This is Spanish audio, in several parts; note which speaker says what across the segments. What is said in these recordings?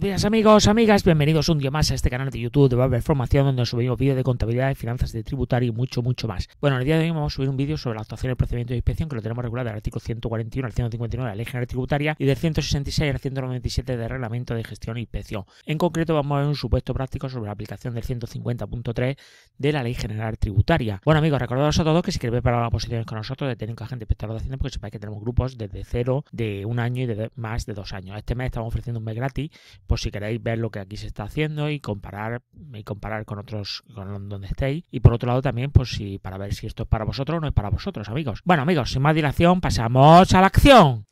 Speaker 1: Buenos días amigos, amigas, bienvenidos un día más a este canal de YouTube de Barber Formación donde subimos vídeos de contabilidad, de finanzas, de tributario y mucho, mucho más. Bueno, el día de hoy vamos a subir un vídeo sobre la actuación del procedimiento de inspección que lo tenemos regulado del artículo 141 al 159 de la Ley General Tributaria y del 166 al 197 del Reglamento de Gestión e Inspección. En concreto vamos a ver un supuesto práctico sobre la aplicación del 150.3 de la Ley General Tributaria. Bueno amigos, recordaros a todos que si queréis para las posiciones con nosotros de técnico gente inspector de Hacienda porque sepáis que tenemos grupos desde cero, de un año y de más de dos años. Este mes estamos ofreciendo un mes gratis pues si queréis ver lo que aquí se está haciendo y comparar y comparar con otros con donde estéis y por otro lado también pues si para ver si esto es para vosotros o no es para vosotros amigos bueno amigos sin más dilación pasamos a la acción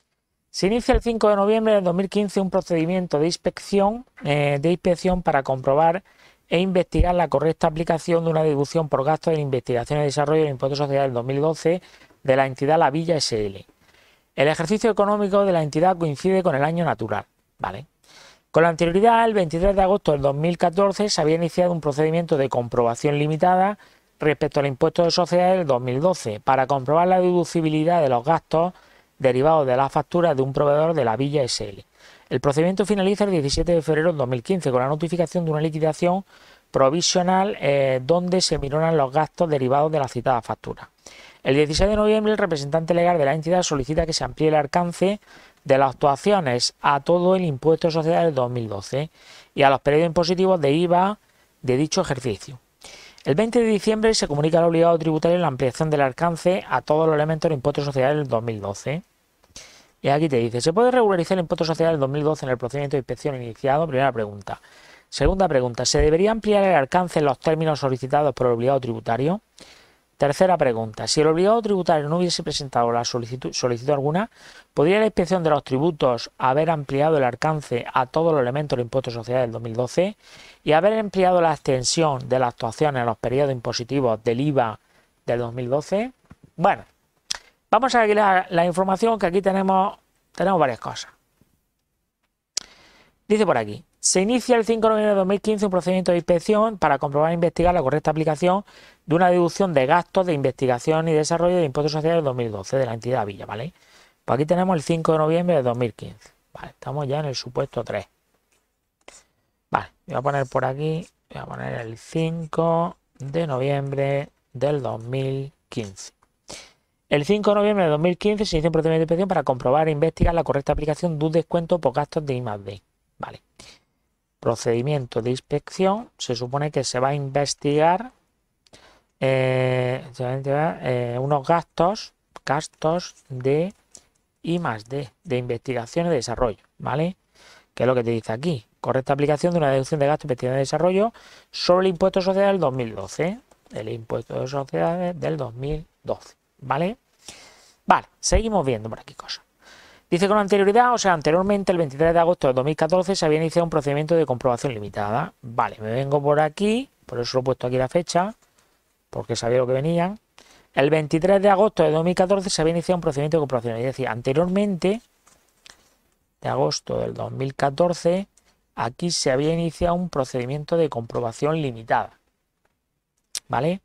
Speaker 1: se inicia el 5 de noviembre de 2015 un procedimiento de inspección eh, de inspección para comprobar e investigar la correcta aplicación de una deducción por gastos de investigación y desarrollo del impuesto social del 2012 de la entidad La Villa SL. El ejercicio económico de la entidad coincide con el año natural, ¿vale? Con la anterioridad, el 23 de agosto del 2014 se había iniciado un procedimiento de comprobación limitada respecto al impuesto de sociedades del 2012 para comprobar la deducibilidad de los gastos derivados de las facturas de un proveedor de la Villa SL. El procedimiento finaliza el 17 de febrero del 2015 con la notificación de una liquidación provisional eh, donde se miran los gastos derivados de la citada factura. El 16 de noviembre el representante legal de la entidad solicita que se amplíe el alcance de las actuaciones a todo el impuesto de del 2012 y a los periodos impositivos de IVA de dicho ejercicio. El 20 de diciembre se comunica al obligado tributario la ampliación del alcance a todos los elementos del impuesto de del 2012. Y aquí te dice, ¿se puede regularizar el impuesto social del 2012 en el procedimiento de inspección iniciado? Primera pregunta. Segunda pregunta, ¿se debería ampliar el alcance en los términos solicitados por el obligado tributario? Tercera pregunta. Si el obligado tributario no hubiese presentado la solicitud, alguna, ¿podría la inspección de los tributos haber ampliado el alcance a todos los elementos del impuesto social del 2012 y haber ampliado la extensión de la actuación en los periodos impositivos del IVA del 2012? Bueno, vamos a ver aquí la información que aquí tenemos, tenemos varias cosas. Dice por aquí, se inicia el 5 de noviembre de 2015 un procedimiento de inspección para comprobar e investigar la correcta aplicación de una deducción de gastos de investigación y desarrollo de impuestos sociales del 2012 de la entidad Villa, ¿vale? Pues aquí tenemos el 5 de noviembre de 2015. Vale, estamos ya en el supuesto 3. Vale, voy a poner por aquí, voy a poner el 5 de noviembre del 2015. El 5 de noviembre de 2015 se hizo un procedimiento de inspección para comprobar e investigar la correcta aplicación de un descuento por gastos de I+D. Vale. Procedimiento de inspección, se supone que se va a investigar eh, eh, unos gastos, gastos de I más de investigación y desarrollo, ¿vale? Que es lo que te dice aquí. Correcta aplicación de una deducción de gastos de investigación y desarrollo sobre el impuesto social del 2012. El impuesto de sociedades del 2012, ¿vale? Vale, seguimos viendo por aquí cosas. Dice con anterioridad, o sea, anteriormente, el 23 de agosto de 2014, se había iniciado un procedimiento de comprobación limitada. Vale, me vengo por aquí, por eso lo he puesto aquí la fecha porque sabía lo que venían, El 23 de agosto de 2014 se había iniciado un procedimiento de comprobación. Es decir, anteriormente, de agosto del 2014, aquí se había iniciado un procedimiento de comprobación limitada. ¿Vale?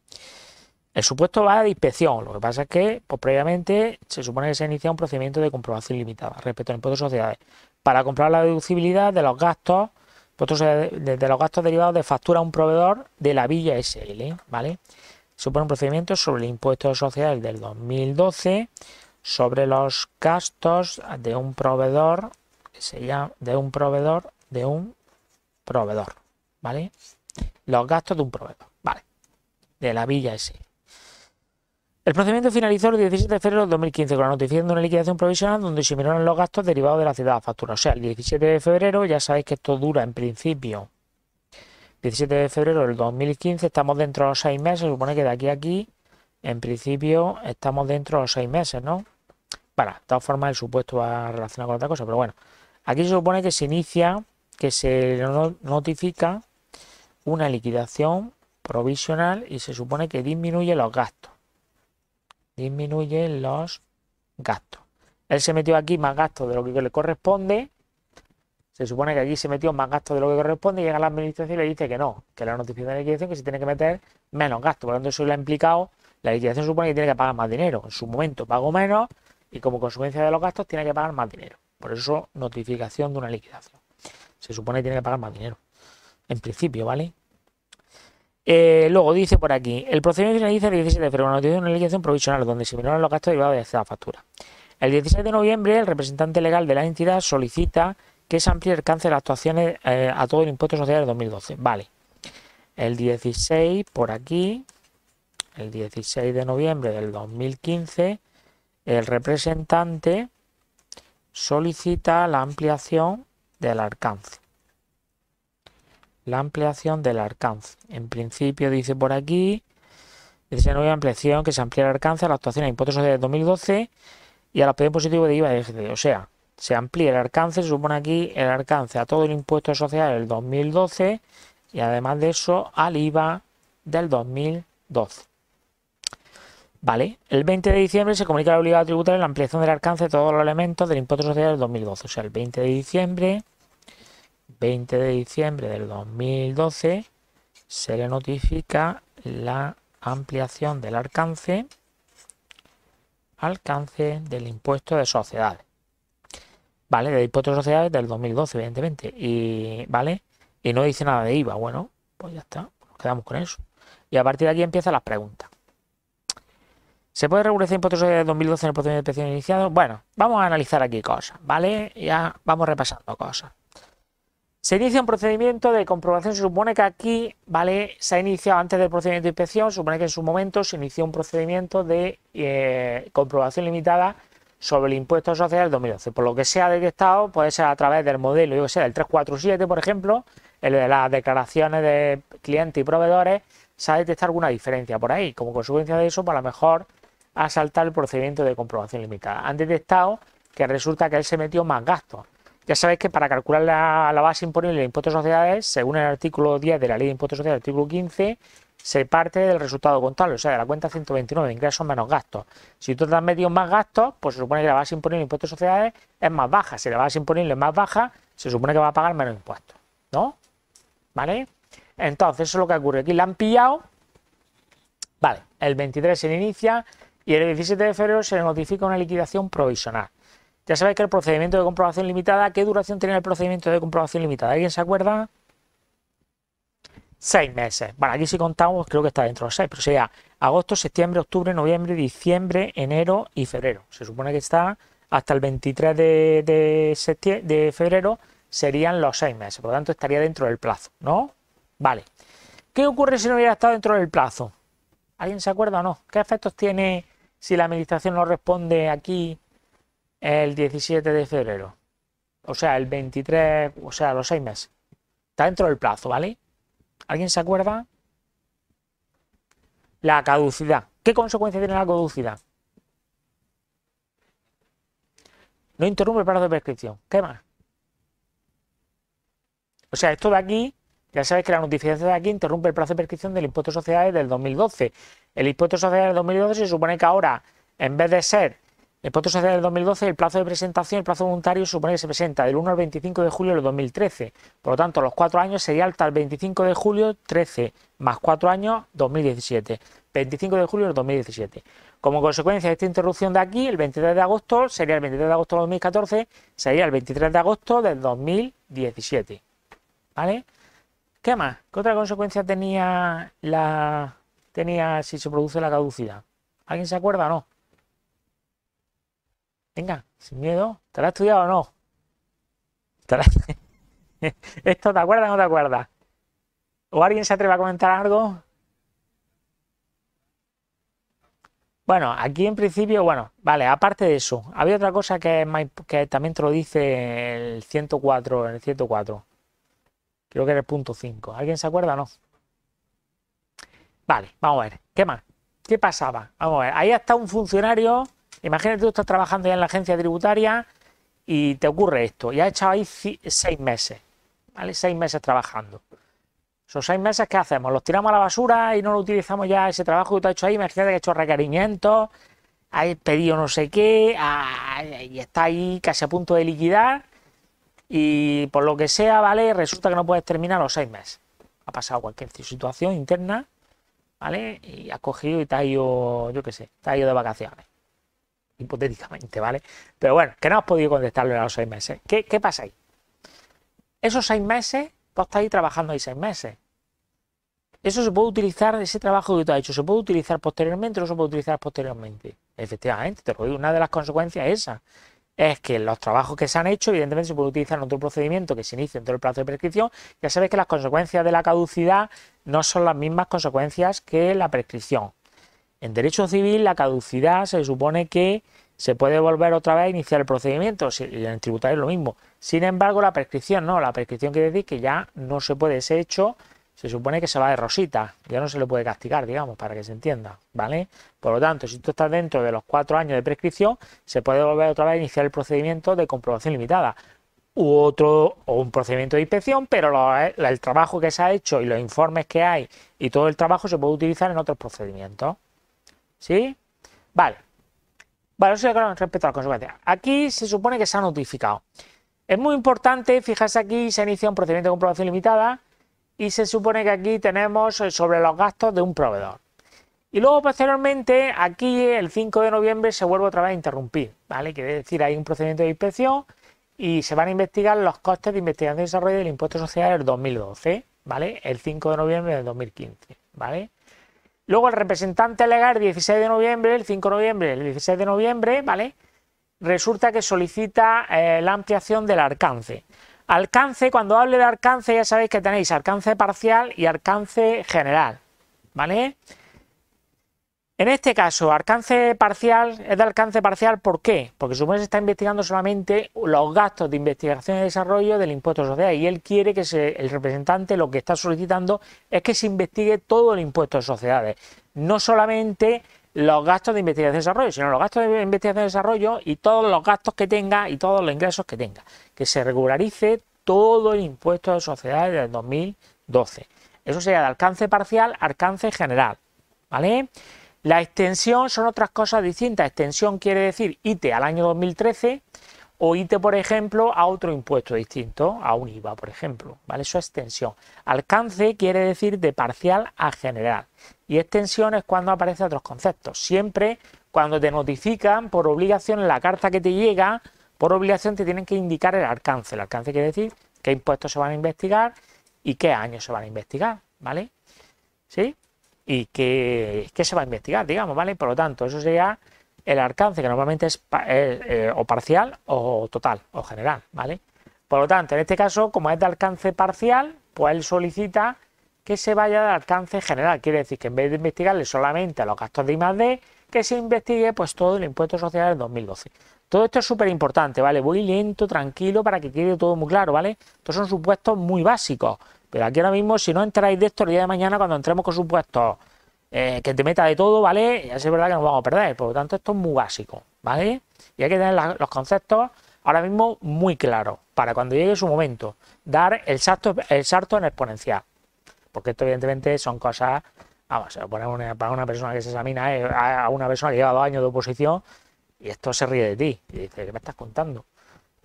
Speaker 1: El supuesto va de inspección. Lo que pasa es que pues, previamente se supone que se ha iniciado un procedimiento de comprobación limitada respecto al impuesto de sociedades para comprobar la deducibilidad de los gastos de los gastos derivados de factura a un proveedor de la Villa SL. ¿Vale? supone un procedimiento sobre el impuesto de del 2012 sobre los gastos de un proveedor que se llama de un proveedor de un proveedor, ¿vale? Los gastos de un proveedor, ¿vale? De la Villa ese. El procedimiento finalizó el 17 de febrero de 2015 con la notificación de una liquidación provisional donde se miraron los gastos derivados de la ciudad de factura. O sea, el 17 de febrero, ya sabéis que esto dura en principio 17 de febrero del 2015, estamos dentro de los seis meses, se supone que de aquí a aquí, en principio, estamos dentro de los seis meses, ¿no? Para, de todas formas, el supuesto va relacionado con otra cosa, pero bueno, aquí se supone que se inicia, que se notifica una liquidación provisional y se supone que disminuye los gastos. Disminuye los gastos. Él se metió aquí más gastos de lo que le corresponde se supone que allí se metió más gasto de lo que corresponde y llega la administración y le dice que no, que la notificación de liquidación que se tiene que meter menos gasto. Por lo tanto, eso le ha implicado, la liquidación supone que tiene que pagar más dinero. En su momento pago menos y como consecuencia de los gastos tiene que pagar más dinero. Por eso, notificación de una liquidación. Se supone que tiene que pagar más dinero. En principio, ¿vale? Eh, luego dice por aquí, el procedimiento finaliza el 17 de febrero, una notificación de una liquidación provisional donde se miraron los gastos derivados de esta factura. El 16 de noviembre, el representante legal de la entidad solicita que se amplíe el alcance de las actuaciones eh, a todo el impuesto social del 2012. Vale, el 16 por aquí, el 16 de noviembre del 2015, el representante solicita la ampliación del alcance. La ampliación del alcance. En principio dice por aquí, dice nueva ampliación que se amplía el alcance a la actuación de impuestos sociales de 2012 y a los pedidos positivos de IVA y O sea, se amplía el alcance, se supone aquí el alcance a todo el impuesto social del 2012 y además de eso al IVA del 2012. Vale, el 20 de diciembre se comunica la obligación tributaria la ampliación del alcance de todos los elementos del impuesto social del 2012. O sea, el 20 de diciembre, 20 de diciembre del 2012 se le notifica la ampliación del alcance alcance del impuesto de sociedades. ¿vale? De impuestos de sociedades del 2012, evidentemente, y, ¿vale? Y no dice nada de IVA, bueno, pues ya está, pues nos quedamos con eso. Y a partir de aquí empiezan las preguntas. ¿Se puede el impuestos de sociedades del 2012 en el procedimiento de inspección iniciado? Bueno, vamos a analizar aquí cosas, ¿vale? Ya vamos repasando cosas. Se inicia un procedimiento de comprobación, se supone que aquí, ¿vale? Se ha iniciado antes del procedimiento de inspección, supone que en su momento se inició un procedimiento de eh, comprobación limitada sobre el impuesto social del 2012. Por lo que se ha detectado, puede ser a través del modelo, yo que sé, del 347, por ejemplo, el de las declaraciones de clientes y proveedores, se ha detectado alguna diferencia por ahí. Como consecuencia de eso, para pues, lo mejor ha saltado el procedimiento de comprobación limitada. Han detectado que resulta que él se metió más gastos. Ya sabéis que para calcular la, base imponible de impuesto de sociedades, según el artículo 10 de la Ley de Impuestos Sociales, artículo 15, se parte del resultado contable, o sea, de la cuenta 129, ingresos menos gastos. Si tú te has más gastos, pues se supone que la base imponible de impuestos de sociedades es más baja. Si la base imponible es más baja, se supone que va a pagar menos impuestos, ¿no? ¿Vale? Entonces, eso es lo que ocurre. Aquí la han pillado. Vale, el 23 se inicia y el 17 de febrero se le notifica una liquidación provisional. Ya sabéis que el procedimiento de comprobación limitada, ¿qué duración tiene el procedimiento de comprobación limitada? ¿Alguien se acuerda? seis meses. Bueno, aquí si contamos, creo que está dentro de seis, pero sea agosto, septiembre, octubre, noviembre, diciembre, enero y febrero. Se supone que está hasta el 23 de, febrero, serían los seis meses, por lo tanto estaría dentro del plazo, ¿no? Vale. ¿Qué ocurre si no hubiera estado dentro del plazo? ¿Alguien se acuerda o no? ¿Qué efectos tiene si la administración no responde aquí el 17 de febrero? O sea, el 23, o sea, los seis meses. Está dentro del plazo, ¿vale? ¿Alguien se acuerda? La caducidad. ¿Qué consecuencia tiene la caducidad? No interrumpe el plazo de prescripción. ¿Qué más? O sea, esto de aquí, ya sabéis que la notificación de aquí interrumpe el plazo de prescripción del impuesto de sociedades del 2012. El impuesto de sociedades del 2012 se supone que ahora, en vez de ser el social del 2012, el plazo de presentación, el plazo voluntario supone que se presenta del 1 al 25 de julio del 2013. Por lo tanto, los cuatro años sería alta el 25 de julio 13 más cuatro años 2017. 25 de julio del 2017. Como consecuencia de esta interrupción de aquí, el 23 de agosto sería el 23 de agosto de 2014, sería el 23 de agosto del 2017. ¿Vale? ¿Qué más? ¿Qué otra consecuencia tenía la tenía si se produce la caducidad? ¿Alguien se acuerda o no? Venga, sin miedo. ¿Te la has estudiado o no? ¿Esto te acuerdas o no te acuerdas? ¿O alguien se atreve a comentar algo? Bueno, aquí en principio, bueno, vale, aparte de eso, había otra cosa que, que también te lo dice el 104, el 104. Creo que era el punto 5. ¿Alguien se acuerda o no? Vale, vamos a ver. ¿Qué más? ¿Qué pasaba? Vamos a ver. Ahí está un funcionario Imagínate tú estás trabajando ya en la agencia tributaria y te ocurre esto, y has echado ahí seis meses, ¿vale? Seis meses trabajando. Esos seis meses, ¿qué hacemos? ¿Los tiramos a la basura y no lo utilizamos ya ese trabajo que tú has hecho ahí? Imagínate que has hecho requerimientos, has pedido no sé qué, ah, y está ahí casi a punto de liquidar, y por lo que sea, ¿vale? Resulta que no puedes terminar los seis meses. Ha pasado cualquier situación interna, ¿vale? Y has cogido y te ha ido, yo qué sé, te ha ido de vacaciones hipotéticamente, ¿vale? Pero bueno, que no has podido contestarlo en los seis meses. ¿Qué, pasa ahí? Esos seis meses, vos estáis trabajando ahí seis meses. Eso se puede utilizar, ese trabajo que tú has hecho, se puede utilizar posteriormente o se puede utilizar posteriormente. Efectivamente, te lo digo, una de las consecuencias es esa. Es que los trabajos que se han hecho, evidentemente, se puede utilizar en otro procedimiento que se en dentro el plazo de prescripción. Ya sabes que las consecuencias de la caducidad no son las mismas consecuencias que la prescripción. En derecho civil la caducidad se supone que se puede volver otra vez a iniciar el procedimiento, y en el tributario es lo mismo. Sin embargo, la prescripción no, la prescripción quiere decir que ya no se puede ese hecho, se supone que se va de rosita, ya no se le puede castigar, digamos, para que se entienda, ¿vale? Por lo tanto, si tú estás dentro de los cuatro años de prescripción, se puede volver otra vez a iniciar el procedimiento de comprobación limitada, u otro o un procedimiento de inspección, pero el trabajo que se ha hecho y los informes que hay y todo el trabajo se puede utilizar en otros procedimientos. ¿Sí? Vale. Vale, eso claro respecto a la consecuencia. Aquí se supone que se ha notificado. Es muy importante, fijarse aquí, se inicia un procedimiento de comprobación limitada y se supone que aquí tenemos eh, sobre los gastos de un proveedor. Y luego posteriormente, aquí el 5 de noviembre se vuelve otra vez a interrumpir, ¿vale? Quiere decir, hay un procedimiento de inspección y se van a investigar los costes de investigación y desarrollo del impuesto social del 2012, ¿vale? El 5 de noviembre del 2015, ¿vale? Luego el representante legal el 16 de noviembre, el 5 de noviembre, el 16 de noviembre, ¿vale? Resulta que solicita eh, la ampliación del alcance. Alcance, cuando hable de alcance, ya sabéis que tenéis alcance parcial y alcance general, ¿vale? En este caso, alcance parcial es de alcance parcial, ¿por qué? Porque supone que se está investigando solamente los gastos de investigación y desarrollo del impuesto de sociedades y él quiere que el representante lo que está solicitando es que se investigue todo el impuesto de sociedades, no solamente los gastos de investigación y desarrollo, sino los gastos de investigación y desarrollo y todos los gastos que tenga y todos los ingresos que tenga, que se regularice todo el impuesto de sociedades del 2012. Eso sería de alcance parcial, alcance general, ¿vale? La extensión son otras cosas distintas. Extensión quiere decir ITE al año 2013 o ITE, por ejemplo, a otro impuesto distinto, a un IVA, por ejemplo. ¿vale? Eso es extensión. Alcance quiere decir de parcial a general. Y extensión es cuando aparecen otros conceptos. Siempre cuando te notifican por obligación en la carta que te llega, por obligación te tienen que indicar el alcance. El alcance quiere decir qué impuestos se van a investigar y qué años se van a investigar. ¿Vale? ¿Sí? y que, se va a investigar, digamos, ¿vale? Por lo tanto, eso sería el alcance que normalmente es eh, eh, o parcial o total o general, ¿vale? Por lo tanto, en este caso, como es de alcance parcial, pues él solicita que se vaya de alcance general. Quiere decir que en vez de investigarle solamente a los gastos de I+.D., que se investigue pues todo el impuesto social del 2012. Todo esto es súper importante, ¿vale? Voy lento, tranquilo, para que quede todo muy claro, ¿vale? Estos son supuestos muy básicos, pero aquí ahora mismo, si no entráis de esto el día de mañana, cuando entremos con supuesto eh, que te meta de todo, ¿vale? Ya es verdad que nos vamos a perder. Por lo tanto, esto es muy básico, ¿vale? Y hay que tener los conceptos ahora mismo muy claros para cuando llegue su momento dar el salto, el salto en exponencial. Porque esto, evidentemente, son cosas. Vamos, poner una, para una persona que se examina, eh, a una persona que lleva dos años de oposición, y esto se ríe de ti. Y dice, ¿qué me estás contando?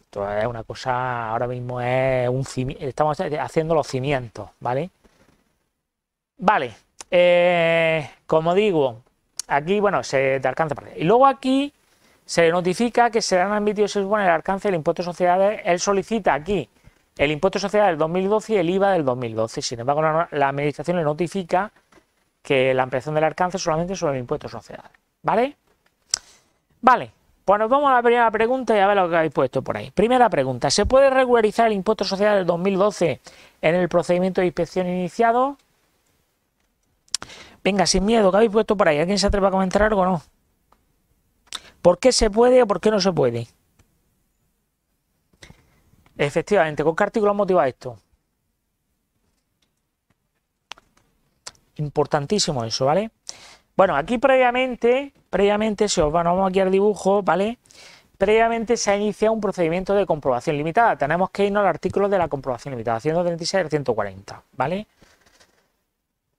Speaker 1: Esto es una cosa, ahora mismo es un estamos haciendo los cimientos, ¿vale? Vale, eh, como digo, aquí, bueno, se te alcanza. Y luego aquí se notifica que serán admitidos en el alcance del impuesto de sociedades. Él solicita aquí el impuesto de sociedades del 2012 y el IVA del 2012. Sin embargo, la, la administración le notifica que la ampliación del alcance solamente sobre el impuesto de sociedades, ¿vale? Vale, bueno, pues vamos a la primera pregunta y a ver lo que habéis puesto por ahí. Primera pregunta, ¿se puede regularizar el impuesto social del 2012 en el procedimiento de inspección iniciado? Venga, sin miedo, ¿qué habéis puesto por ahí? ¿Alguien se atreve a comentar algo o no? ¿Por qué se puede o por qué no se puede? Efectivamente, ¿con qué artículo motiva esto? Importantísimo eso, ¿vale? Bueno, aquí previamente, previamente, si os van vamos aquí al dibujo, ¿vale? Previamente se ha iniciado un procedimiento de comprobación limitada. Tenemos que irnos al artículo de la comprobación limitada, 136 140, ¿vale?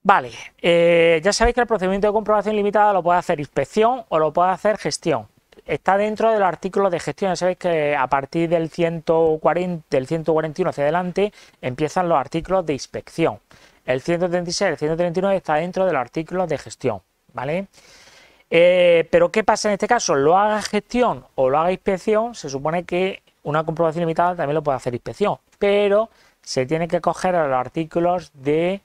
Speaker 1: Vale, eh, ya sabéis que el procedimiento de comprobación limitada lo puede hacer inspección o lo puede hacer gestión. Está dentro del artículo de gestión, ya sabéis que a partir del, 140, del 141 hacia adelante empiezan los artículos de inspección. El 136 el 139 está dentro del artículo de gestión. ¿vale? Eh, pero ¿qué pasa en este caso? Lo haga gestión o lo haga inspección, se supone que una comprobación limitada también lo puede hacer inspección, pero se tiene que coger a los artículos de,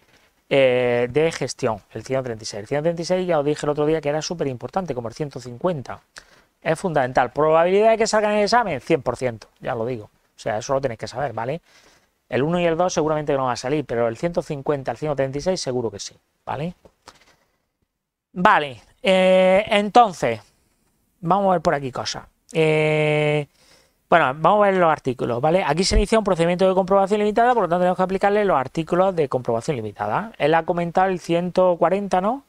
Speaker 1: eh, gestión, el 136. El 136 ya os dije el otro día que era súper importante, como el 150. Es fundamental. Probabilidad de que salgan en el examen, 100%, ya lo digo. O sea, eso lo tenéis que saber, ¿vale? El 1 y el 2 seguramente no va a salir, pero el 150, el 136 seguro que sí, ¿vale? Vale, eh, entonces, vamos a ver por aquí cosas. Eh, bueno, vamos a ver los artículos, ¿vale? Aquí se inicia un procedimiento de comprobación limitada, por lo tanto tenemos que aplicarle los artículos de comprobación limitada. Él ha comentado el 140, ¿no?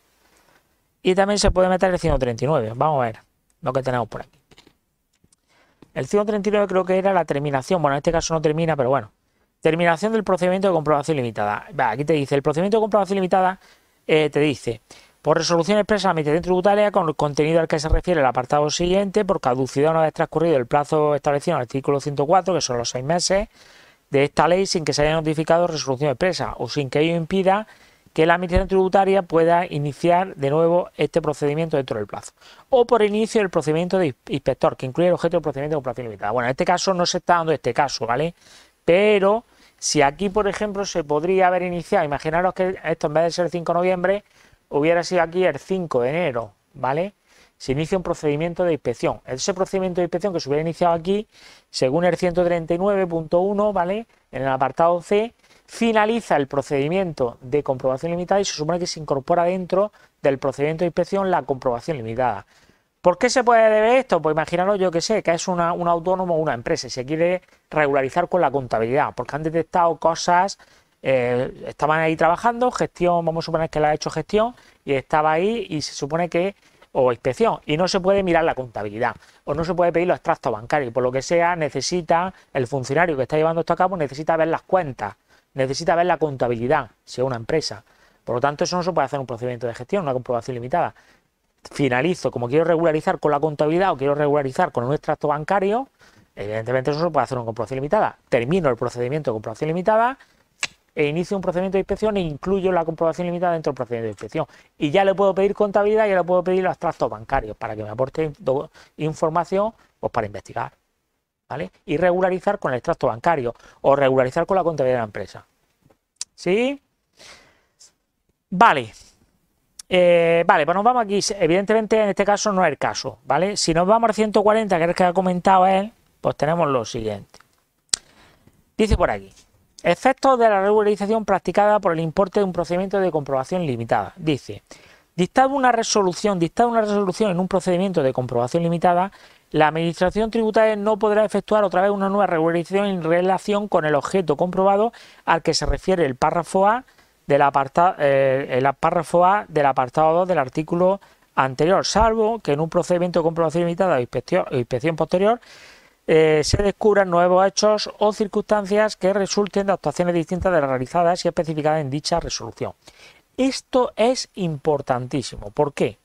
Speaker 1: Y también se puede meter el 139. Vamos a ver lo que tenemos por aquí. El 139 creo que era la terminación. Bueno, en este caso no termina, pero bueno. Terminación del procedimiento de comprobación limitada. Aquí te dice, el procedimiento de comprobación limitada eh, te dice por resolución expresa de la Administración Tributaria, con el contenido al que se refiere el apartado siguiente, por caducidad una vez transcurrido el plazo establecido en el artículo 104, que son los seis meses, de esta ley sin que se haya notificado resolución expresa o sin que ello impida que la Administración Tributaria pueda iniciar de nuevo este procedimiento dentro del plazo. O por inicio del procedimiento de inspector, que incluye el objeto del procedimiento de comprobación Bueno, en este caso no se está dando este caso, ¿vale? Pero si aquí, por ejemplo, se podría haber iniciado, imaginaros que esto en vez de ser el 5 de noviembre, hubiera sido aquí el 5 de enero, ¿vale? Se inicia un procedimiento de inspección. Ese procedimiento de inspección que se hubiera iniciado aquí, según el 139.1, ¿vale? En el apartado C, finaliza el procedimiento de comprobación limitada y se supone que se incorpora dentro del procedimiento de inspección la comprobación limitada. ¿Por qué se puede deber esto? Pues imaginaros, yo que sé, que es un autónomo o una empresa y se quiere regularizar con la contabilidad, porque han detectado cosas eh, estaban ahí trabajando, gestión, vamos a suponer que la ha hecho gestión, y estaba ahí y se supone que, o inspección, y no se puede mirar la contabilidad, o no se puede pedir los extractos bancarios, por lo que sea, necesita, el funcionario que está llevando esto a cabo necesita ver las cuentas, necesita ver la contabilidad, si es una empresa. Por lo tanto, eso no se puede hacer un procedimiento de gestión, una comprobación limitada. Finalizo, como quiero regularizar con la contabilidad o quiero regularizar con un extracto bancario, evidentemente eso se puede hacer una comprobación limitada. Termino el procedimiento de comprobación limitada, e inicio un procedimiento de inspección e incluyo la comprobación limitada dentro del procedimiento de inspección. Y ya le puedo pedir contabilidad, y le puedo pedir los extractos bancarios para que me aporte información pues, para investigar. ¿Vale? Y regularizar con el extracto bancario o regularizar con la contabilidad de la empresa. ¿Sí? Vale. Eh, vale, pues nos vamos aquí. Evidentemente, en este caso no es el caso, ¿vale? Si nos vamos al 140, que es el que ha comentado él, pues tenemos lo siguiente. Dice por aquí. Efectos de la regularización practicada por el importe de un procedimiento de comprobación limitada. Dice, Dictado una resolución, dictada una resolución en un procedimiento de comprobación limitada, la Administración Tributaria no podrá efectuar otra vez una nueva regularización en relación con el objeto comprobado al que se refiere el párrafo A del apartado, eh, párrafo A del apartado 2 del artículo anterior, salvo que en un procedimiento de comprobación limitada inspección, o inspección posterior eh, se descubran nuevos hechos o circunstancias que resulten de actuaciones distintas de las realizadas y especificadas en dicha resolución. Esto es importantísimo. ¿Por qué?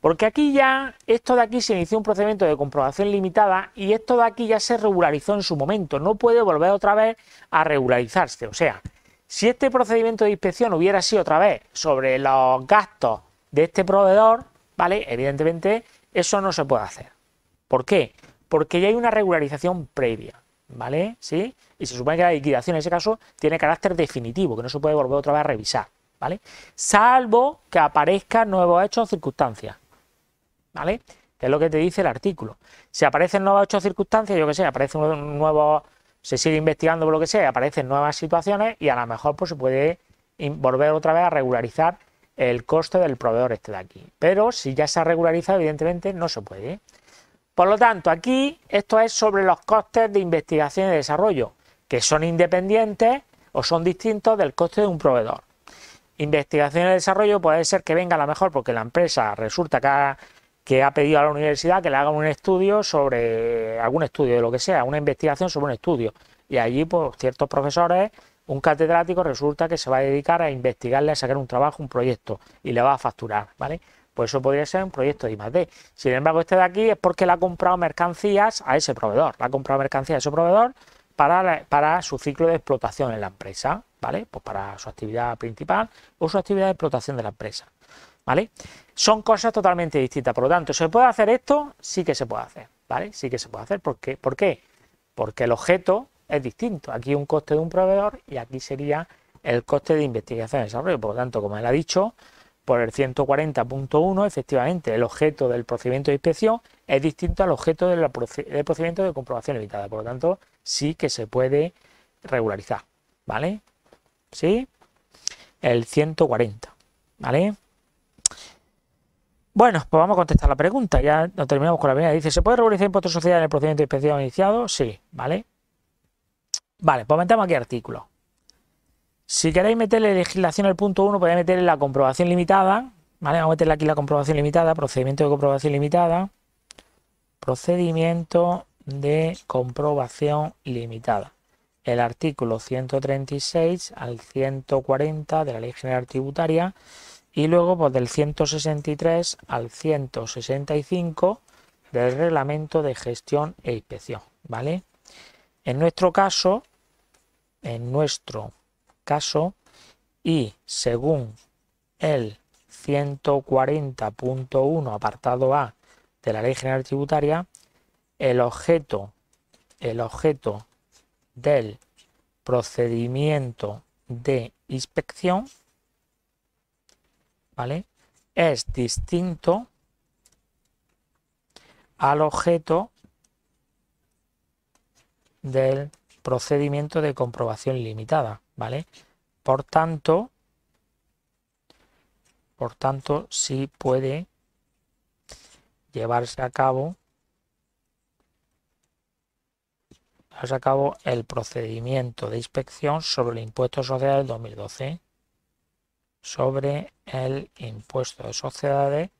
Speaker 1: Porque aquí ya, esto de aquí se inició un procedimiento de comprobación limitada y esto de aquí ya se regularizó en su momento. No puede volver otra vez a regularizarse. O sea, si este procedimiento de inspección hubiera sido otra vez sobre los gastos de este proveedor, ¿vale? Evidentemente eso no se puede hacer. ¿Por qué? porque ya hay una regularización previa, ¿vale? ¿Sí? Y se supone que la liquidación en ese caso tiene carácter definitivo, que no se puede volver otra vez a revisar, ¿vale? Salvo que aparezcan nuevos hechos o circunstancias, ¿vale? Que es lo que te dice el artículo. Si aparecen nuevos hechos o circunstancias, yo que sé, un nuevo, se sigue investigando por lo que sea, aparecen nuevas situaciones y a lo mejor pues se puede volver otra vez a regularizar el coste del proveedor este de aquí. Pero si ya se ha regularizado, evidentemente no se puede. ¿eh? Por lo tanto, aquí esto es sobre los costes de investigación y desarrollo, que son independientes o son distintos del coste de un proveedor. Investigación y desarrollo puede ser que venga a lo mejor porque la empresa resulta que ha, pedido a la universidad que le haga un estudio sobre algún estudio de lo que sea, una investigación sobre un estudio. Y allí, por pues, ciertos profesores, un catedrático resulta que se va a dedicar a investigarle, a sacar un trabajo, un proyecto, y le va a facturar, ¿vale? pues eso podría ser un proyecto de I+D. Sin embargo, este de aquí es porque le ha comprado mercancías a ese proveedor, le ha comprado mercancías a ese proveedor para, para su ciclo de explotación en la empresa, ¿vale? Pues para su actividad principal o su actividad de explotación de la empresa, ¿vale? Son cosas totalmente distintas, por lo tanto, ¿se puede hacer esto? Sí que se puede hacer, ¿vale? Sí que se puede hacer, ¿Por qué? Porque el objeto es distinto, aquí un coste de un proveedor y aquí sería el coste de investigación y desarrollo, por lo tanto, como él ha dicho, por el 140.1, efectivamente, el objeto del procedimiento de inspección es distinto al objeto del, procedimiento de comprobación evitada. Por lo tanto, sí que se puede regularizar. ¿Vale? ¿Sí? El 140. ¿Vale? Bueno, pues vamos a contestar la pregunta. Ya nos terminamos con la primera. Dice, ¿se puede regularizar impuesto de sociedad en el procedimiento de inspección iniciado? Sí, ¿vale? Vale, pues aumentamos aquí artículo. Si queréis meterle legislación al punto 1, podéis meterle la comprobación limitada. ¿vale? Vamos a meterle aquí la comprobación limitada, procedimiento de comprobación limitada. Procedimiento de comprobación limitada. El artículo 136 al 140 de la Ley General Tributaria y luego pues, del 163 al 165 del Reglamento de Gestión e Inspección. ¿vale? En nuestro caso, en nuestro caso y según el 140.1 apartado A de la Ley General Tributaria, el objeto, el objeto del procedimiento de inspección ¿vale? es distinto al objeto del procedimiento de comprobación limitada, ¿vale? Por tanto, por tanto, sí puede llevarse a cabo, llevarse a cabo el procedimiento de inspección sobre el impuesto social del 2012, sobre el impuesto de sociedades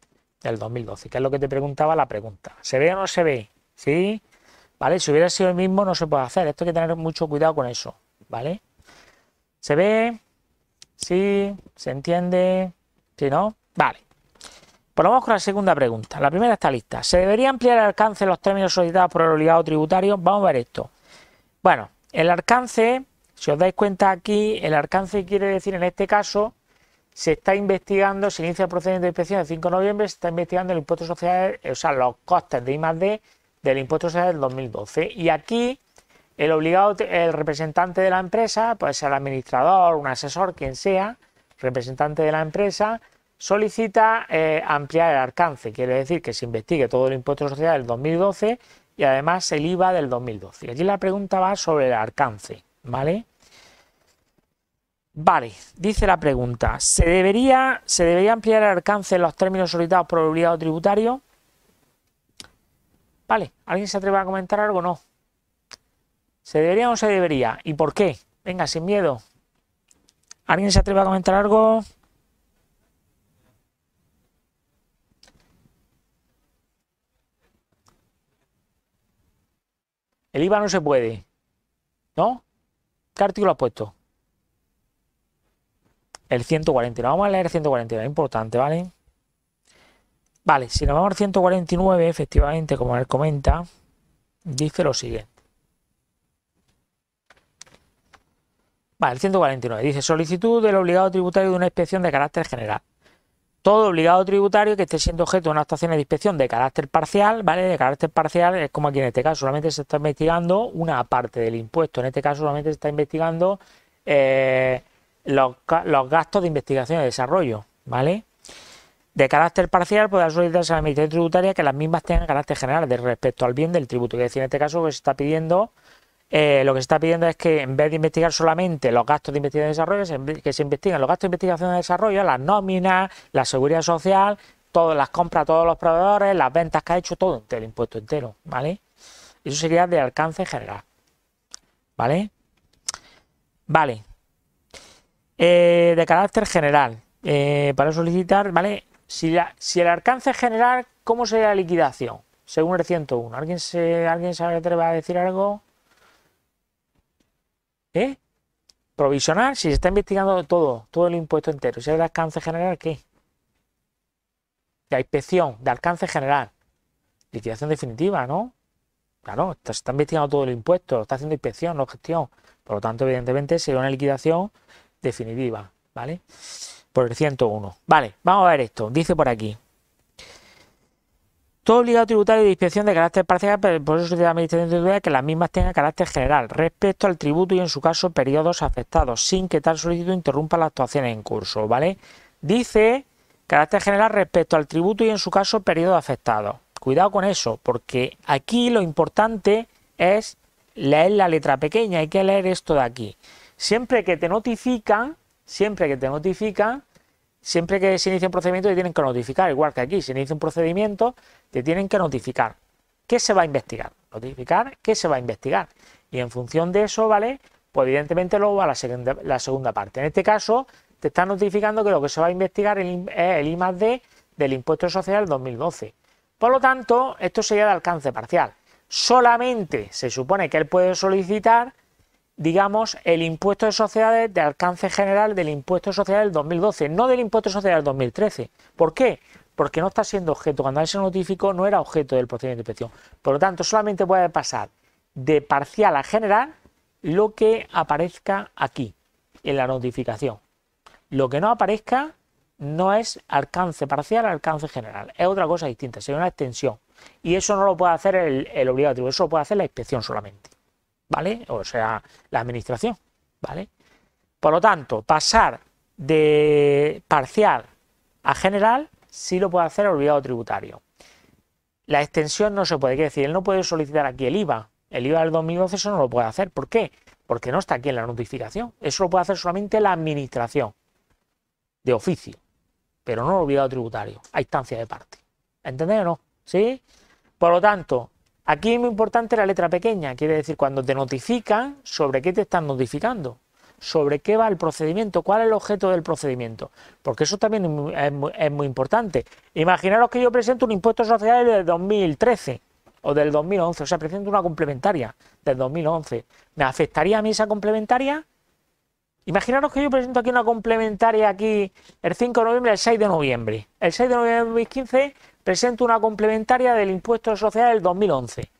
Speaker 1: del 2012, que es lo que te preguntaba la pregunta. ¿Se ve o no se ve? ¿Sí? ¿vale? Si hubiera sido el mismo no se puede hacer, esto hay que tener mucho cuidado con eso, ¿vale? ¿Se ve? ¿Sí? ¿Se entiende? ¿Sí no? Vale. Pues vamos con la segunda pregunta. La primera está lista. ¿Se debería ampliar el alcance de los términos solicitados por el obligado tributario? Vamos a ver esto. Bueno, el alcance, si os dais cuenta aquí, el alcance quiere decir en este caso se está investigando, se inicia el procedimiento de inspección el 5 de noviembre, se está investigando el impuesto social, o sea, los costes de I más D del impuesto social del 2012. Y aquí el obligado, el representante de la empresa, puede ser el administrador, un asesor, quien sea, representante de la empresa, solicita eh, ampliar el alcance. Quiere decir que se investigue todo el impuesto social del 2012 y además el IVA del 2012. Y aquí la pregunta va sobre el alcance, ¿vale? Vale, dice la pregunta, ¿se debería, ¿se debería ampliar el alcance en los términos solicitados por el obligado tributario? Vale, ¿alguien se atreve a comentar algo? No. ¿Se debería o no se debería? ¿Y por qué? Venga, sin miedo. ¿Alguien se atreve a comentar algo? El IVA no se puede. ¿No? ¿Qué artículo ha puesto? El 149. Vamos a leer el Es importante, ¿vale? Vale, si nos vamos al 149, efectivamente, como él comenta, dice lo siguiente. Vale, el 149 dice solicitud del obligado tributario de una inspección de carácter general. Todo obligado tributario que esté siendo objeto de una actuación de inspección de carácter parcial, ¿vale? De carácter parcial es como aquí en este caso, solamente se está investigando una parte del impuesto, en este caso solamente se está investigando eh, los, los gastos de investigación y desarrollo, ¿vale? de carácter parcial puede solicitarse a la Administración Tributaria que las mismas tengan carácter general de respecto al bien del tributo. Es decir, en este caso lo que se está pidiendo, eh, lo que se está pidiendo es que en vez de investigar solamente los gastos de investigación y desarrollo, que se investiguen los gastos de investigación y desarrollo, las nóminas, la seguridad social, todas las compras, todos los proveedores, las ventas que ha hecho, todo el impuesto entero, ¿vale? Eso sería de alcance general, ¿vale? Vale. Eh, de carácter general, eh, para solicitar, ¿vale? Si, el alcance general, ¿cómo sería la liquidación? Según el 101. ¿Alguien sabe, ¿alguien te va a decir algo? ¿Eh? Provisional, si se está investigando todo, todo el impuesto entero. Si es el alcance general, ¿qué? La inspección de alcance general. Liquidación definitiva, ¿no? Claro, se está investigando todo el impuesto, está haciendo inspección, no gestión. Por lo tanto, evidentemente, sería una liquidación definitiva, ¿vale? por el 101. Vale, vamos a ver esto. Dice por aquí. Todo obligado tributario de inspección de carácter parcial, por eso de la administración tributaria que las mismas tengan carácter general respecto al tributo y en su caso periodos afectados, sin que tal solicitud interrumpa las actuaciones en curso, ¿vale? Dice carácter general respecto al tributo y en su caso periodos afectados. Cuidado con eso, porque aquí lo importante es leer la letra pequeña, hay que leer esto de aquí. Siempre que te notifican, siempre que te notifican, siempre que se inicia un procedimiento te tienen que notificar, igual que aquí, se inicia un procedimiento, te tienen que notificar. ¿Qué se va a investigar? Notificar qué se va a investigar. Y en función de eso, ¿vale? Pues evidentemente luego va la segunda, la segunda parte. En este caso, te están notificando que lo que se va a investigar es el I más D del impuesto social 2012. Por lo tanto, esto sería de alcance parcial. Solamente se supone que él puede solicitar digamos, el impuesto de sociedades de alcance general del impuesto de sociedades del 2012, no del impuesto de sociedades del 2013. ¿Por qué? Porque no está siendo objeto, cuando se notificó no era objeto del procedimiento de inspección. Por lo tanto, solamente puede pasar de parcial a general lo que aparezca aquí, en la notificación. Lo que no aparezca no es alcance parcial, alcance general. Es otra cosa distinta, sería una extensión. Y eso no lo puede hacer el, el obligatorio, eso lo puede hacer la inspección solamente. ¿vale? O sea, la administración, ¿vale? Por lo tanto, pasar de parcial a general sí lo puede hacer el olvidado tributario. La extensión no se puede, ¿Qué decir, él no puede solicitar aquí el IVA. El IVA del 2012 eso no lo puede hacer. ¿Por qué? Porque no está aquí en la notificación. Eso lo puede hacer solamente la administración de oficio, pero no el olvidado tributario, a instancia de parte. ¿Entendéis o no? ¿Sí? Por lo tanto, Aquí es muy importante la letra pequeña, quiere decir cuando te notifican, sobre qué te están notificando, sobre qué va el procedimiento, cuál es el objeto del procedimiento, porque eso también es muy, importante. Imaginaros que yo presento un impuesto social del 2013 o del 2011, o sea, presento una complementaria del 2011. ¿Me afectaría a mí esa complementaria? Imaginaros que yo presento aquí una complementaria aquí el 5 de noviembre, el 6 de noviembre. El 6 de noviembre de 2015 presento una complementaria del impuesto social del 2011.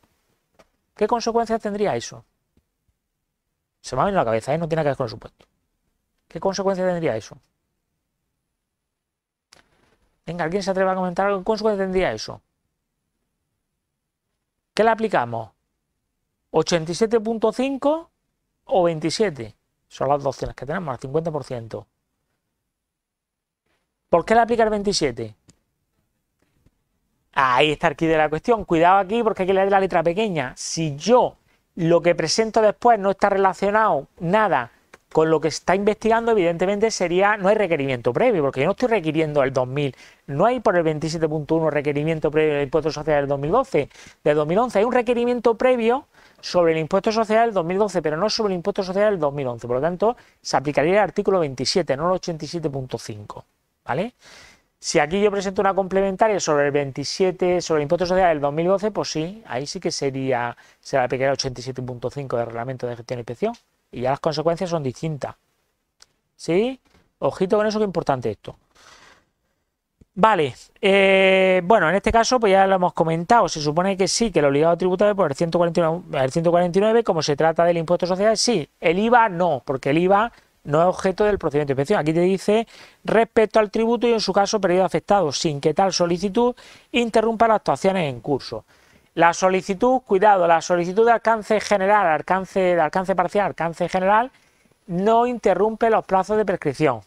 Speaker 1: ¿Qué consecuencias tendría eso? Se me va la cabeza, ¿eh? no tiene nada que ver con el supuesto. ¿Qué consecuencias tendría eso? Venga, ¿alguien se atreve a comentar algo? ¿Qué consecuencias tendría eso? ¿Qué le aplicamos? ¿87.5 o 27? Son las dos opciones que tenemos, al 50%. ¿Por qué le aplica el 27? Ahí está aquí de la cuestión. Cuidado aquí porque hay que leer la letra pequeña. Si yo lo que presento después no está relacionado nada con lo que está investigando, evidentemente sería, no hay requerimiento previo, porque yo no estoy requiriendo el 2000, no hay por el 27.1 requerimiento previo del impuesto social del 2012, De 2011, hay un requerimiento previo sobre el impuesto social del 2012, pero no sobre el impuesto social del 2011, por lo tanto, se aplicaría el artículo 27, no el 87.5, ¿vale? Si aquí yo presento una complementaria sobre el 27, sobre el impuesto social del 2012, pues sí, ahí sí que sería, será la pequeño 87.5 del reglamento de gestión y inspección. Y ya las consecuencias son distintas. ¿Sí? Ojito con eso, que importante esto. Vale, eh, bueno, en este caso pues ya lo hemos comentado, se supone que sí, que el obligado tributario por pues el 149, el 149, como se trata del impuesto social, sí, el IVA no, porque el IVA no es objeto del procedimiento de inspección. Aquí te dice respecto al tributo y en su caso periodo afectado, sin que tal solicitud interrumpa las actuaciones en curso. La solicitud, cuidado, la solicitud de alcance general, alcance, de alcance parcial, alcance general, no interrumpe los plazos de prescripción.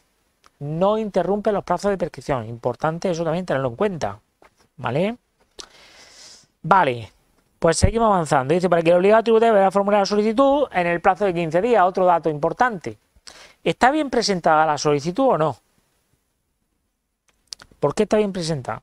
Speaker 1: No interrumpe los plazos de prescripción. Importante eso también tenerlo en cuenta. ¿Vale? Vale, pues seguimos avanzando. Dice, para que el obligado tributario deberá formular la solicitud en el plazo de 15 días. Otro dato importante. ¿Está bien presentada la solicitud o no? ¿Por qué está bien presentada?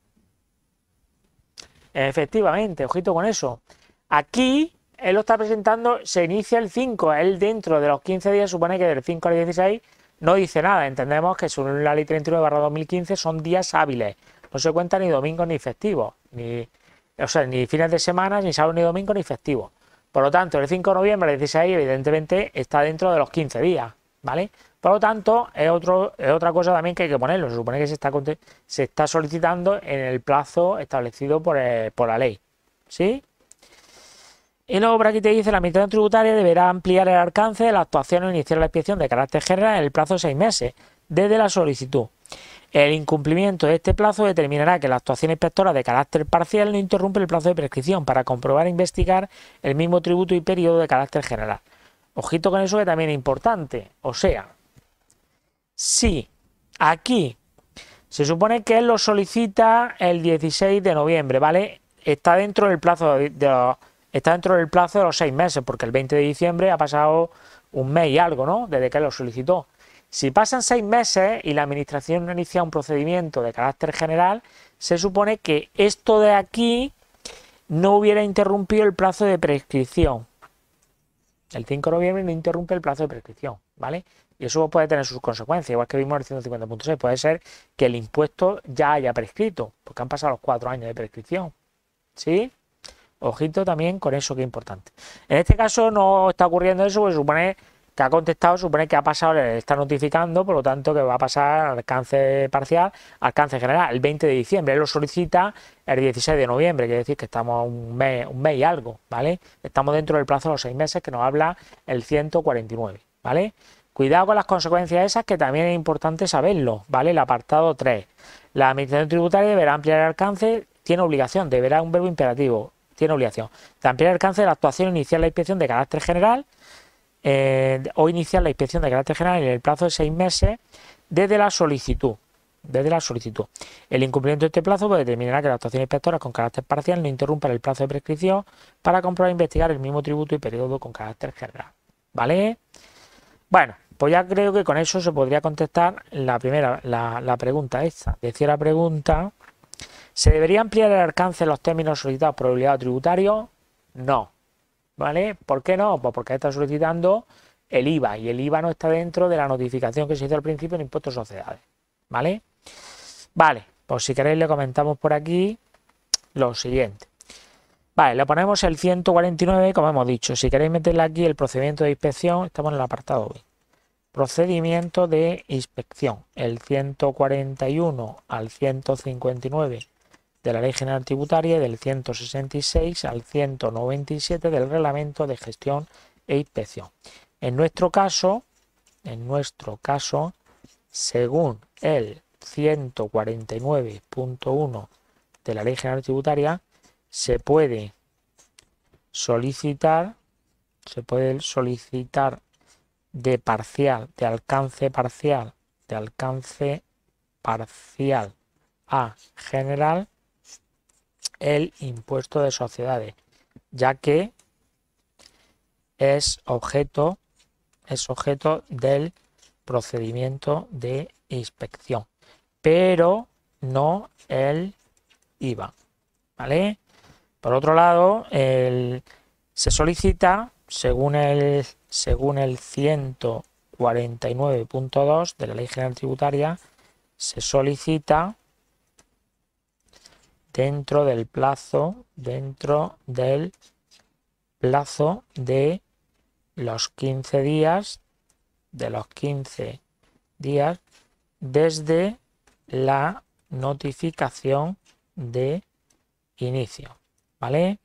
Speaker 1: Efectivamente, ojito con eso. Aquí él lo está presentando, se inicia el 5, él dentro de los 15 días supone que del 5 al 16 no dice nada. Entendemos que según la ley 39 barra 2015 son días hábiles. No se cuenta ni domingos ni festivos, ni, o sea, ni fines de semana, ni sábado, ni domingo, ni festivos. Por lo tanto, el 5 de noviembre el 16, evidentemente, está dentro de los 15 días, ¿vale? Por lo tanto, es, otra cosa también que hay que ponerlo. Se supone que se está, solicitando en el plazo establecido por, eh, la ley. ¿Sí? Y luego por aquí te dice, la Administración Tributaria deberá ampliar el alcance de la actuación o iniciar la inspección de carácter general en el plazo de seis meses desde la solicitud. El incumplimiento de este plazo determinará que la actuación inspectora de carácter parcial no interrumpe el plazo de prescripción para comprobar e investigar el mismo tributo y periodo de carácter general. Ojito con eso que también es importante. O sea, sí. Aquí se supone que él lo solicita el 16 de noviembre, ¿vale? Está dentro del plazo de, está dentro del plazo de los seis meses, porque el 20 de diciembre ha pasado un mes y algo, ¿no? Desde que lo solicitó. Si pasan seis meses y la administración no inicia un procedimiento de carácter general, se supone que esto de aquí no hubiera interrumpido el plazo de prescripción. El 5 de noviembre no interrumpe el plazo de prescripción, ¿vale? Y eso puede tener sus consecuencias, igual que vimos en el 150.6. Puede ser que el impuesto ya haya prescrito, porque han pasado los cuatro años de prescripción. ¿Sí? Ojito también con eso que es importante. En este caso no está ocurriendo eso, porque supone que ha contestado, supone que ha pasado, le está notificando, por lo tanto que va a pasar alcance parcial, alcance general, el 20 de diciembre. Él lo solicita el 16 de noviembre, quiere decir que estamos un mes, un mes y algo, ¿vale? Estamos dentro del plazo de los seis meses que nos habla el 149, ¿vale? Cuidado con las consecuencias esas que también es importante saberlo, ¿vale? El apartado 3. La administración tributaria deberá ampliar el alcance, tiene obligación, deberá un verbo imperativo, tiene obligación, de ampliar el alcance de la actuación iniciar la inspección de carácter general eh, o iniciar la inspección de carácter general en el plazo de seis meses desde la solicitud. Desde la solicitud. El incumplimiento de este plazo puede determinar que la actuación inspectora con carácter parcial no interrumpa el plazo de prescripción para comprobar e investigar el mismo tributo y periodo con carácter general. ¿Vale? Bueno, pues ya creo que con eso se podría contestar la primera, la, pregunta esta. Decía la pregunta, ¿se debería ampliar el alcance de los términos solicitados por obligado tributario? No. ¿Vale? ¿Por qué no? Pues porque está solicitando el IVA y el IVA no está dentro de la notificación que se hizo al principio en impuestos sociedades. ¿Vale? Vale, pues si queréis le comentamos por aquí lo siguiente. Vale, le ponemos el 149, como hemos dicho. Si queréis meterle aquí el procedimiento de inspección, estamos en el apartado B. Procedimiento de inspección. El 141 al 159 de la Ley General Tributaria y del 166 al 197 del Reglamento de Gestión e Inspección. En nuestro caso, en nuestro caso, según el 149.1 de la Ley General Tributaria, se puede solicitar, se puede solicitar de parcial, de alcance parcial, de alcance parcial a general el impuesto de sociedades, ya que es objeto, es objeto del procedimiento de inspección, pero no el IVA, ¿vale? Por otro lado, se solicita, según el, según el 149.2 de la Ley General Tributaria, se solicita dentro del plazo, dentro del plazo de los 15 días, de los 15 días desde la notificación de inicio. ¿vale?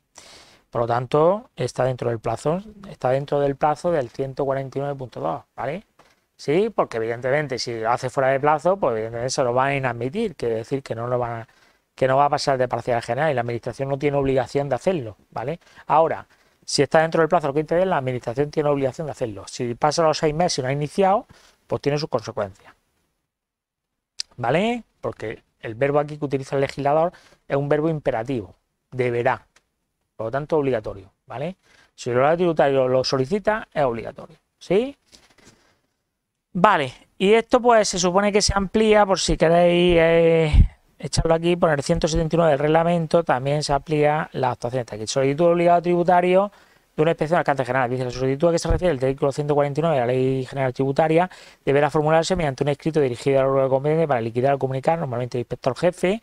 Speaker 1: Por lo tanto, está dentro del plazo, está dentro del plazo del 149.2, ¿vale? Sí, porque evidentemente si lo hace fuera de plazo, pues evidentemente se lo van a inadmitir, quiere decir que no lo van que no va a pasar de parcial general y la administración no tiene obligación de hacerlo, ¿vale? Ahora, si está dentro del plazo lo que interesa la administración tiene obligación de hacerlo. Si pasa los seis meses y no ha iniciado, pues tiene sus consecuencias. ¿Vale? Porque el verbo aquí que utiliza el legislador es un verbo imperativo, deberá, por lo tanto, obligatorio, ¿vale? Si el horario tributario lo solicita, es obligatorio, ¿sí? Vale, y esto pues se supone que se amplía, por si queréis eh, echarlo aquí, poner 179 del reglamento, también se amplía la actuación. que el solicitud obligado tributario de una inspección al alcance general. Dice, la solicitud a que se refiere el artículo 149 de la Ley General Tributaria deberá formularse mediante un escrito dirigido al órgano competente para liquidar o comunicar, normalmente el inspector jefe,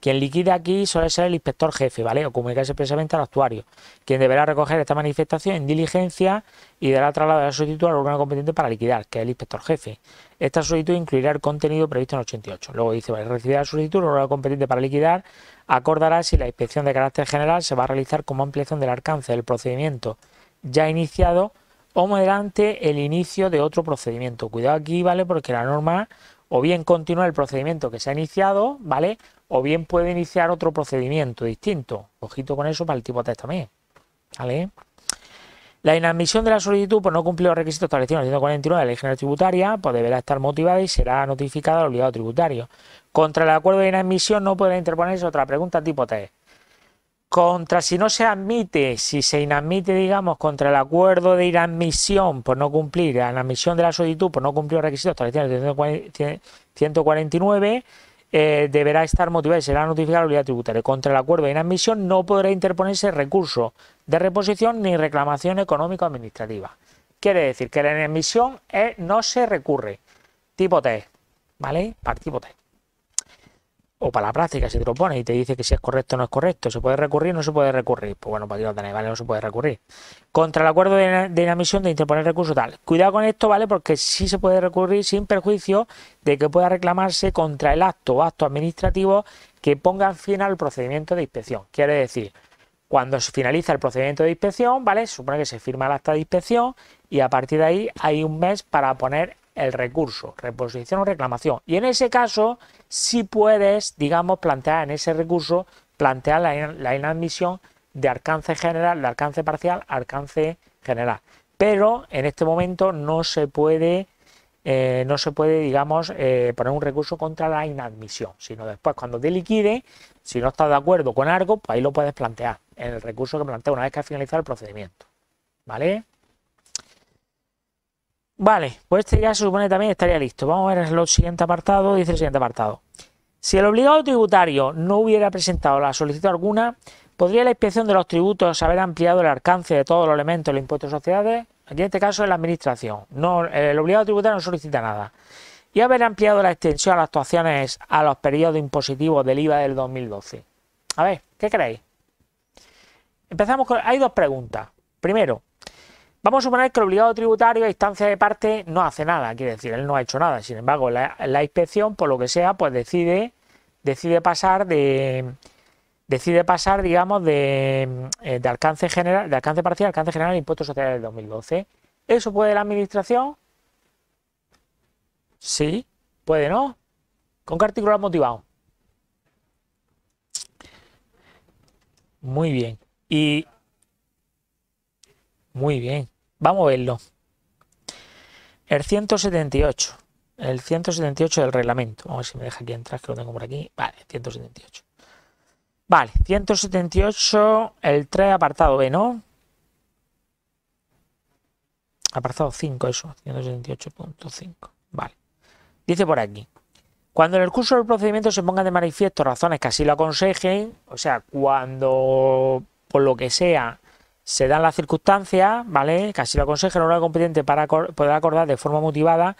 Speaker 1: quien liquida aquí suele ser el inspector jefe, ¿vale? O comunicarse expresamente al actuario, quien deberá recoger esta manifestación en diligencia y dará traslado de la solicitud al órgano competente para liquidar, que es el inspector jefe. Esta solicitud incluirá el contenido previsto en 88. Luego dice, vale, recibirá la solicitud, el órgano competente para liquidar acordará si la inspección de carácter general se va a realizar como ampliación del alcance del procedimiento ya iniciado o mediante el inicio de otro procedimiento. Cuidado aquí, ¿vale? Porque la norma o bien continúa el procedimiento que se ha iniciado, ¿vale? O bien puede iniciar otro procedimiento distinto. Ojito con eso para el tipo test también, ¿vale? La inadmisión de la solicitud por no cumplir los requisitos establecidos en el 149 de la Ley General Tributaria pues deberá estar motivada y será notificada al obligado tributario. Contra el acuerdo de inadmisión no puede interponerse otra pregunta tipo test. Contra, si no se admite, si se inadmite, digamos, contra el acuerdo de inadmisión por no cumplir, la inadmisión de la solicitud por no cumplir los requisitos establecidos 149, eh, deberá estar motivado y será notificada la unidad tributaria. Contra el acuerdo de inadmisión no podrá interponerse recurso de reposición ni reclamación económico-administrativa. Quiere decir que la inadmisión eh, no se recurre. Tipo T, ¿vale? Para tipo T o para la práctica, si te lo pones y te dice que si es correcto o no es correcto, se puede recurrir o no se puede recurrir, pues bueno, para lo ¿vale? No se puede recurrir. Contra el acuerdo de, la de interponer recurso tal. Cuidado con esto, ¿vale? Porque sí se puede recurrir sin perjuicio de que pueda reclamarse contra el acto o acto administrativo que ponga fin al procedimiento de inspección. Quiere decir, cuando se finaliza el procedimiento de inspección, ¿vale? Se supone que se firma el acta de inspección y a partir de ahí hay un mes para poner el recurso, reposición o reclamación. Y en ese caso, si puedes, digamos, plantear en ese recurso, plantear la, inadmisión de alcance general, de alcance parcial, alcance general. Pero en este momento no se puede, eh, no se puede, digamos, eh, poner un recurso contra la inadmisión, sino después cuando te liquide, si no estás de acuerdo con algo, pues ahí lo puedes plantear en el recurso que plantea una vez que ha finalizado el procedimiento. ¿Vale? Vale, pues este ya se supone también estaría listo. Vamos a ver el siguiente apartado, dice el siguiente apartado. Si el obligado tributario no hubiera presentado la solicitud alguna, ¿podría la inspección de los tributos haber ampliado el alcance de todos los elementos del impuesto de sociedades? Aquí en este caso es la administración. No, el obligado tributario no solicita nada. Y haber ampliado la extensión a las actuaciones a los periodos impositivos del IVA del 2012. A ver, ¿qué creéis? Empezamos con... Hay dos preguntas. Primero, Vamos a suponer que el obligado tributario a instancia de parte no hace nada, quiere decir, él no ha hecho nada. Sin embargo, la, inspección, por lo que sea, pues decide, decide pasar de decide pasar, digamos, de, eh, alcance general, de alcance parcial, alcance general de impuestos sociales del 2012. ¿Eso puede la administración? Sí, puede, ¿no? ¿Con qué artículo ha motivado? Muy bien. Y muy bien. Vamos a verlo. El 178. El 178 del reglamento. Vamos a ver si me deja aquí entrar, que lo tengo por aquí. Vale, 178. Vale, 178, el 3 apartado B, ¿no? Apartado 5, eso, 178.5. Vale. Dice por aquí. Cuando en el curso del procedimiento se pongan de manifiesto razones que así lo aconsejen, o sea, cuando por lo que sea se dan las circunstancias, ¿vale? Casi lo aconseja el competente para poder acordar de forma motivada.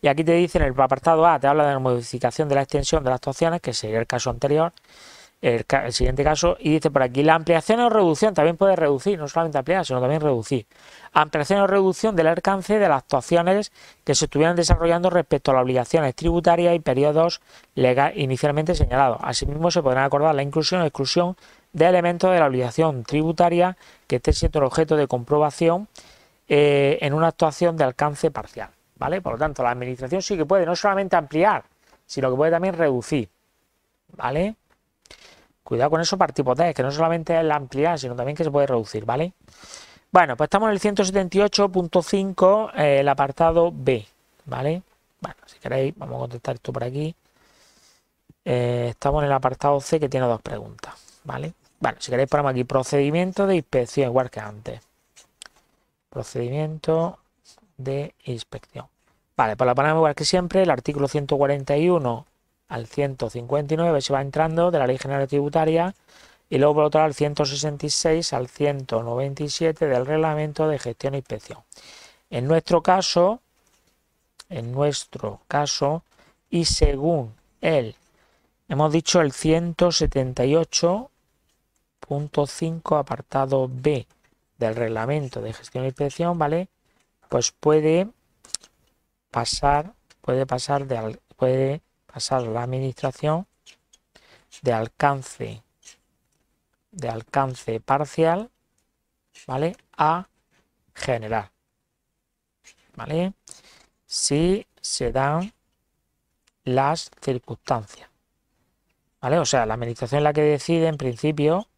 Speaker 1: Y aquí te dice en el apartado A, te habla de la modificación de la extensión de las actuaciones, que sería el caso anterior, el, siguiente caso, y dice por aquí, la ampliación o reducción también puede reducir, no solamente ampliar, sino también reducir. Ampliación o reducción del alcance de las actuaciones que se estuvieran desarrollando respecto a las obligaciones tributarias y periodos legal inicialmente señalados. Asimismo, se podrán acordar la inclusión o exclusión de elementos de la obligación tributaria que esté siendo el objeto de comprobación eh, en una actuación de alcance parcial. ¿vale? Por lo tanto, la administración sí que puede no solamente ampliar, sino que puede también reducir. ¿vale? Cuidado con eso para tipo que no solamente es la ampliar, sino también que se puede reducir. ¿vale? Bueno, pues estamos en el 178.5, eh, el apartado B. ¿vale? Bueno, si queréis, vamos a contestar esto por aquí. Eh, estamos en el apartado C que tiene dos preguntas. ¿vale? Bueno, si queréis ponemos aquí procedimiento de inspección, igual que antes. Procedimiento de inspección. Vale, pues la ponemos igual que siempre, el artículo 141 al 159 se va entrando de la Ley General Tributaria y luego por otro lado el 166 al 197 del Reglamento de Gestión e Inspección. En nuestro caso, en nuestro caso y según él, hemos dicho el 178 punto 5, apartado B del reglamento de gestión e inspección, ¿vale? Pues puede pasar, puede pasar de puede pasar la administración de alcance de alcance parcial, ¿vale? a general. ¿Vale? Si se dan las circunstancias. ¿Vale? O sea, la administración es la que decide en principio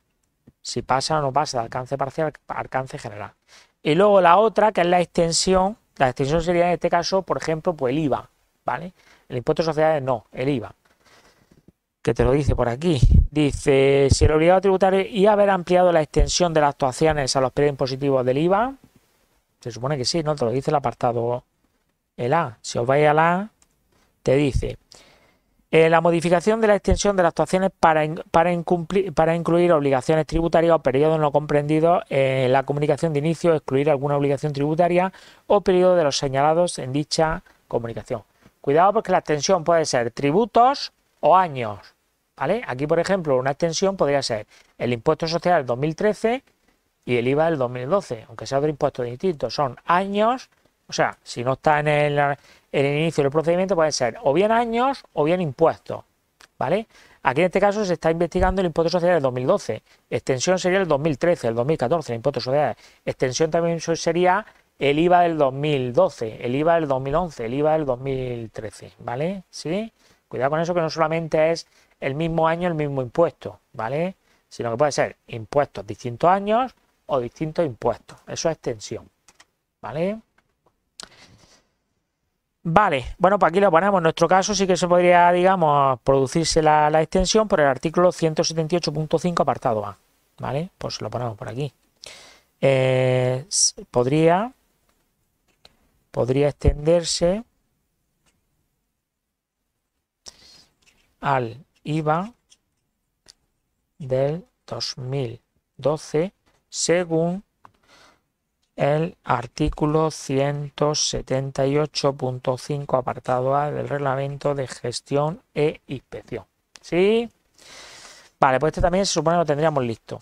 Speaker 1: si pasa o no pasa de alcance parcial alcance general. Y luego la otra, que es la extensión, la extensión sería en este caso, por ejemplo, pues el IVA, ¿vale? El impuesto de sociedades no, el IVA. Que te lo dice por aquí. Dice, si el obligado tributario y haber ampliado la extensión de las actuaciones a los periodos impositivos del IVA, se supone que sí, ¿no? Te lo dice el apartado el A. Si os vais al A, te dice, eh, la modificación de la extensión de las actuaciones para, incluir obligaciones tributarias o periodos no comprendidos en eh, la comunicación de inicio, excluir alguna obligación tributaria o periodo de los señalados en dicha comunicación. Cuidado porque la extensión puede ser tributos o años. ¿vale? Aquí, por ejemplo, una extensión podría ser el impuesto social 2013 y el IVA del 2012, aunque sea otro impuesto distinto. Son años, o sea, si no está en el el inicio del procedimiento puede ser o bien años o bien impuestos. ¿Vale? Aquí en este caso se está investigando el impuesto de del 2012. Extensión sería el 2013, el 2014, el impuesto social. Extensión también sería el IVA del 2012, el IVA del 2011, el IVA del 2013. ¿Vale? ¿Sí? Cuidado con eso que no solamente es el mismo año, el mismo impuesto. ¿Vale? Sino que puede ser impuestos distintos años o distintos impuestos. Eso es extensión. ¿Vale? Vale, bueno, pues aquí lo ponemos. En nuestro caso sí que se podría, digamos, producirse la, extensión por el artículo 178.5 apartado A. ¿Vale? Pues lo ponemos por aquí. Eh, podría, podría extenderse al IVA del 2012 según el artículo 178.5 apartado A del reglamento de gestión e inspección. ¿Sí? Vale, pues este también se supone que lo tendríamos listo.